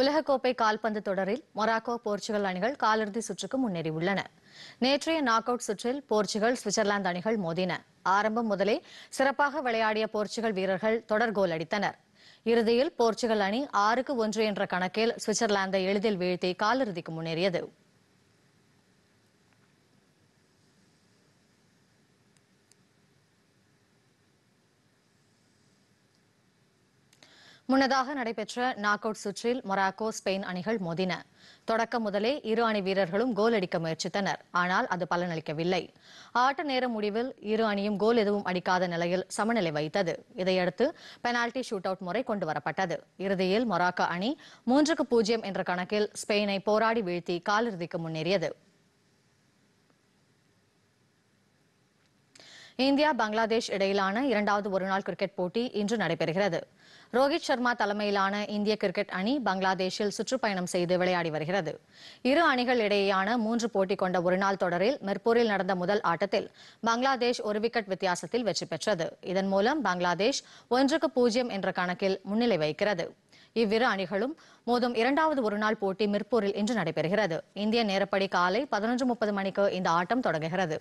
உலகக்கோப்பை கால்பந்து தொடரில் மொராக்கோ போர்ச்சுகல் அணிகள் காலிறுதி சுற்றுக்கு முன்னேறியுள்ளன நேற்றைய நாக் அவுட் சுற்றில் போர்ச்சுகல் சுவிட்சர்லாந்து அணிகள் மோதின ஆரம்பம் முதலே சிறப்பாக விளையாடிய போர்ச்சுகல் வீரர்கள் தொடர் கோல் அடித்தனர் இறுதியில் போர்ச்சுகல் அணி ஆறுக்கு ஒன்று என்ற கணக்கில் சுவிட்சர்லாந்தை எளிதில் வீழ்த்தி காலிறுதிக்கு முன்னேறியது முன்னதாக நடைபெற்ற நாக் அவுட் சுற்றில் மொராக்கோ ஸ்பெயின் அணிகள் மோதின தொடக்கம் முதலே இரு அணி வீரர்களும் கோல் அடிக்க முயற்சித்தனர் ஆனால் அது பலனளிக்கவில்லை ஆட்ட நேர முடிவில் இரு அணியும் கோல் எதுவும் அடிக்காத நிலையில் சமநிலை வைத்தது இதையடுத்து பெனால்டி ஷூட் அவுட் முறை கொண்டு வரப்பட்டது இறுதியில் மொராக்கோ அணி மூன்றுக்கு பூஜ்ஜியம் என்ற கணக்கில் ஸ்பெயினை போராடி வீழ்த்தி காலிறுதிக்கு முன்னேறியது இந்தியா பங்களாதேஷ் இடையிலான இரண்டாவது ஒருநாள் கிரிக்கெட் போட்டி இன்று நடைபெறுகிறது ரோஹித் சர்மா தலைமையிலான இந்திய கிரிக்கெட் அணி பங்களாதேஷில் சுற்றுப்பயணம் செய்து விளையாடி வருகிறது இரு அணிகள் இடையேயான மூன்று போட்டி கொண்ட ஒருநாள் தொடரில் மெர்பூரில் நடந்த முதல் ஆட்டத்தில் பங்களாதேஷ் ஒரு விக்கெட் வித்தியாசத்தில் வெற்றி பெற்றது இதன் மூலம் பங்களாதேஷ் ஒன்றுக்கு பூஜ்ஜியம் என்ற கணக்கில் முன்னிலை வகிக்கிறது இவ்விரு அணிகளும் மோதும் இரண்டாவது ஒருநாள் போட்டி மிர்பூரில் இன்று நடைபெறுகிறது இந்திய நேரப்படி காலை பதினொன்று முப்பது மணிக்கு இந்த ஆட்டம் தொடங்குகிறது